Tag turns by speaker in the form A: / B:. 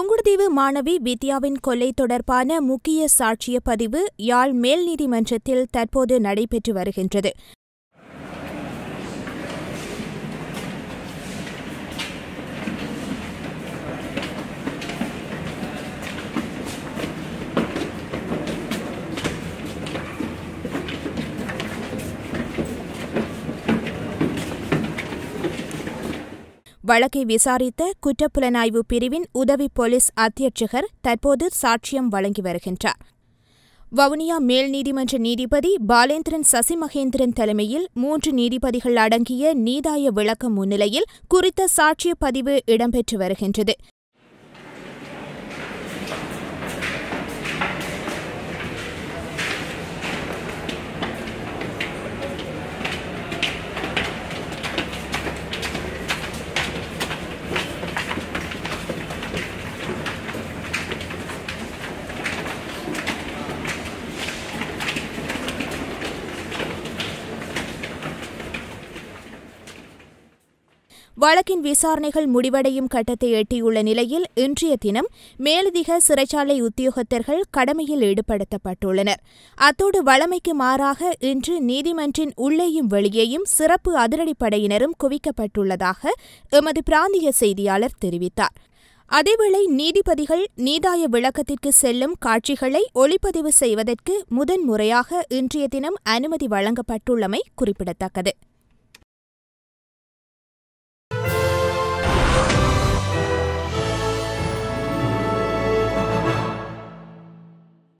A: புங்குடுதீவு மாணவி வித்யாவின் கொலை தொடர்பான முக்கிய சாட்சிய பதிவு யாழ் மேல் நீதிமன்றத்தில் தற்போது நடைபெற்று வருகின்றது வழக்கை விசாரித்த குற்றப்புலனாய்வு பிரிவின் உதவி போலீஸ் அத்தியட்சகர் தற்போது சாட்சியம் வழங்கி வருகின்றார் வவுனியா மேல் நீதிமன்ற நீதிபதி பாலேந்திரன் சசிமகேந்திரன் தலைமையில் மூன்று நீதிபதிகள் அடங்கிய நீதாய விளக்க முன்னிலையில் குறித்த சாட்சிய பதிவு இடம்பெற்று வருகின்றது வழக்கின் விசாரணைகள் முடிவடையும் கட்டத்தை எட்டியுள்ள நிலையில் இன்றைய தினம் மேலதிக சிறைச்சாலை உத்தியோகத்தர்கள் கடமையில் ஈடுபடுத்தப்பட்டுள்ளனர் அத்தோடு வழமைக்கு மாறாக இன்று நீதிமன்றின் உள்ளேயும் வெளியேயும் சிறப்பு அதிரடிப்படையினரும் குவிக்கப்பட்டுள்ளதாக எமது பிராந்திய செய்தியாளர் தெரிவித்தார் அதேவேளை நீதிபதிகள் நீதாய விளக்கத்திற்கு செல்லும் காட்சிகளை ஒளிப்பதிவு செய்வதற்கு முதன்முறையாக இன்றைய தினம் அனுமதி வழங்கப்பட்டுள்ளமை குறிப்பிடத்தக்கது